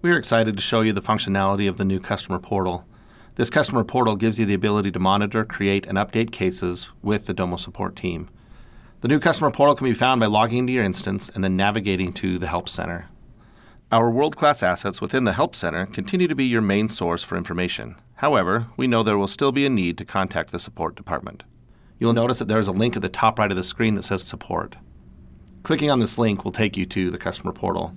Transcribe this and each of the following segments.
We are excited to show you the functionality of the new customer portal. This customer portal gives you the ability to monitor, create, and update cases with the Domo support team. The new customer portal can be found by logging into your instance and then navigating to the Help Center. Our world-class assets within the Help Center continue to be your main source for information. However, we know there will still be a need to contact the support department. You'll notice that there is a link at the top right of the screen that says Support. Clicking on this link will take you to the customer portal.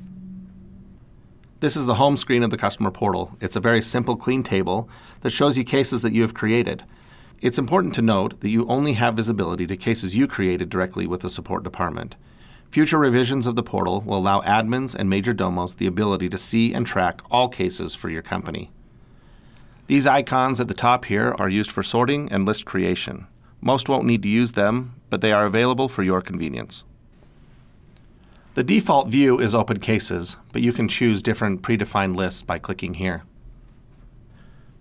This is the home screen of the customer portal. It's a very simple, clean table that shows you cases that you have created. It's important to note that you only have visibility to cases you created directly with the support department. Future revisions of the portal will allow admins and major domos the ability to see and track all cases for your company. These icons at the top here are used for sorting and list creation. Most won't need to use them, but they are available for your convenience. The default view is open cases, but you can choose different predefined lists by clicking here.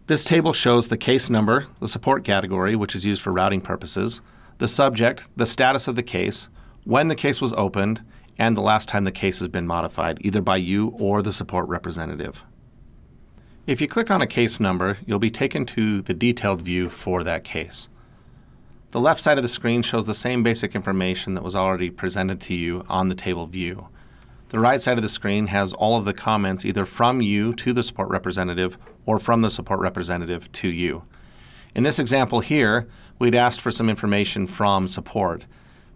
This table shows the case number, the support category, which is used for routing purposes, the subject, the status of the case, when the case was opened, and the last time the case has been modified, either by you or the support representative. If you click on a case number, you'll be taken to the detailed view for that case. The left side of the screen shows the same basic information that was already presented to you on the table view. The right side of the screen has all of the comments either from you to the support representative or from the support representative to you. In this example here, we'd asked for some information from support.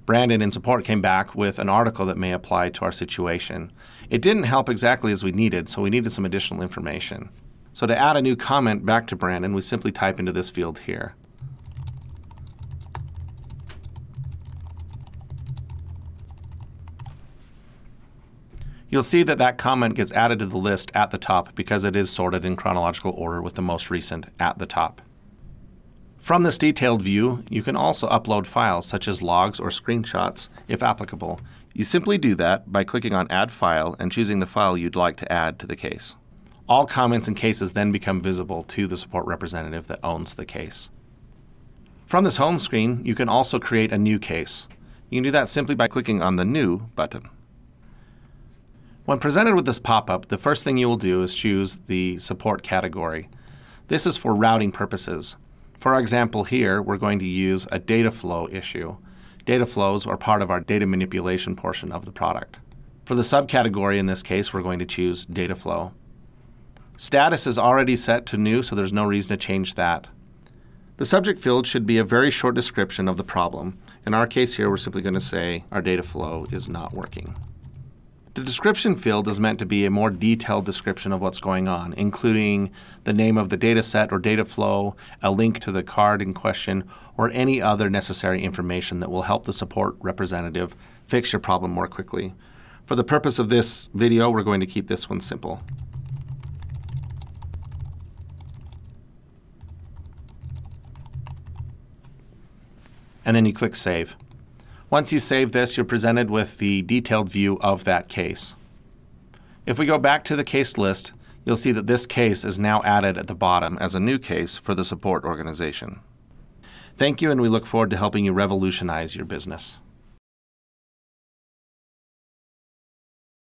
Brandon in support came back with an article that may apply to our situation. It didn't help exactly as we needed, so we needed some additional information. So to add a new comment back to Brandon, we simply type into this field here. you'll see that that comment gets added to the list at the top because it is sorted in chronological order with the most recent at the top. From this detailed view, you can also upload files such as logs or screenshots, if applicable. You simply do that by clicking on Add File and choosing the file you'd like to add to the case. All comments and cases then become visible to the support representative that owns the case. From this home screen, you can also create a new case. You can do that simply by clicking on the New button. When presented with this pop-up, the first thing you will do is choose the support category. This is for routing purposes. For our example here, we're going to use a data flow issue. Data flows are part of our data manipulation portion of the product. For the subcategory in this case, we're going to choose data flow. Status is already set to new, so there's no reason to change that. The subject field should be a very short description of the problem. In our case here, we're simply going to say our data flow is not working. The description field is meant to be a more detailed description of what's going on, including the name of the data set or data flow, a link to the card in question, or any other necessary information that will help the support representative fix your problem more quickly. For the purpose of this video, we're going to keep this one simple. And then you click Save. Once you save this, you're presented with the detailed view of that case. If we go back to the case list, you'll see that this case is now added at the bottom as a new case for the support organization. Thank you, and we look forward to helping you revolutionize your business.